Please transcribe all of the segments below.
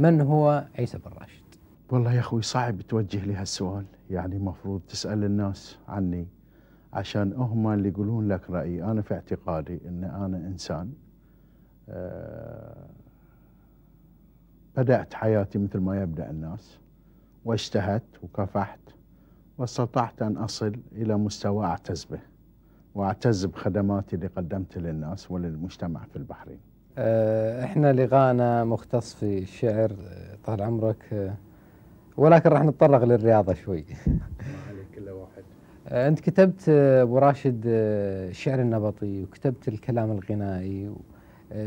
من هو عيسى بن راشد؟ والله يا اخوي صعب توجه لي هالسؤال يعني المفروض تسال الناس عني عشان هم اللي يقولون لك رايي انا في اعتقادي ان انا انسان آه، بدات حياتي مثل ما يبدا الناس واجتهدت وكافحت واستطعت ان اصل الى مستوى اعتز به واعتز بخدماتي اللي قدمت للناس وللمجتمع في البحرين آه، احنا لغانا مختص في الشعر آه، طال عمرك آه، ولكن راح نتطرق للرياضه شوي ما عليك واحد انت كتبت ابو راشد الشعر النبطي وكتبت الكلام الغنائي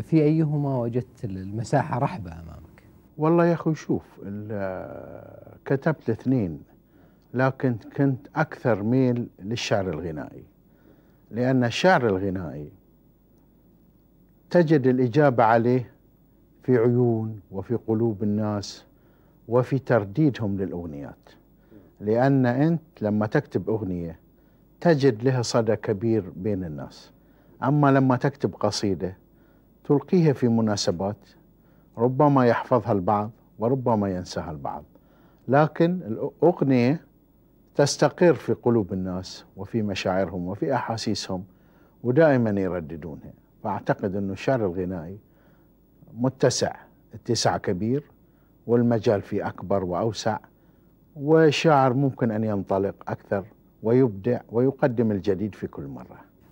في ايهما وجدت المساحه رحبه امامك؟ والله يا اخوي شوف كتبت الاثنين لكن كنت اكثر ميل للشعر الغنائي لان الشعر الغنائي تجد الإجابة عليه في عيون وفي قلوب الناس وفي ترديدهم للأغنيات لأن أنت لما تكتب أغنية تجد لها صدى كبير بين الناس أما لما تكتب قصيدة تلقيها في مناسبات ربما يحفظها البعض وربما ينساها البعض لكن الأغنية تستقر في قلوب الناس وفي مشاعرهم وفي أحاسيسهم ودائما يرددونها فاعتقد انه الشارع الغنائي متسع اتساع كبير والمجال فيه اكبر واوسع والشاعر ممكن ان ينطلق اكثر ويبدع ويقدم الجديد في كل مره